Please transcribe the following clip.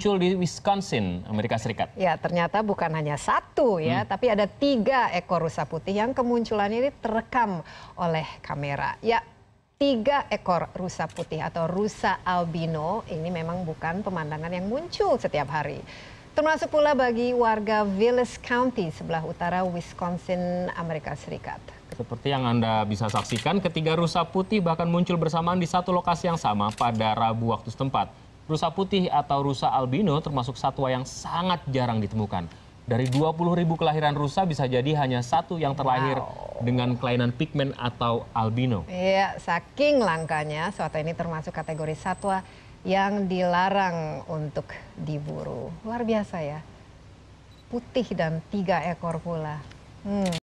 muncul di Wisconsin, Amerika Serikat. Ya, ternyata bukan hanya satu ya, hmm. tapi ada tiga ekor rusa putih yang kemunculannya ini terekam oleh kamera. Ya, tiga ekor rusa putih atau rusa albino ini memang bukan pemandangan yang muncul setiap hari. Termasuk pula bagi warga Villas County sebelah utara Wisconsin, Amerika Serikat. Seperti yang Anda bisa saksikan, ketiga rusa putih bahkan muncul bersamaan di satu lokasi yang sama pada Rabu waktu setempat. Rusa putih atau rusa albino termasuk satwa yang sangat jarang ditemukan. Dari 20 ribu kelahiran rusa bisa jadi hanya satu yang terlahir wow. dengan kelainan pigmen atau albino. Iya, saking langkanya suatu ini termasuk kategori satwa yang dilarang untuk diburu. Luar biasa ya. Putih dan tiga ekor pula. Hmm.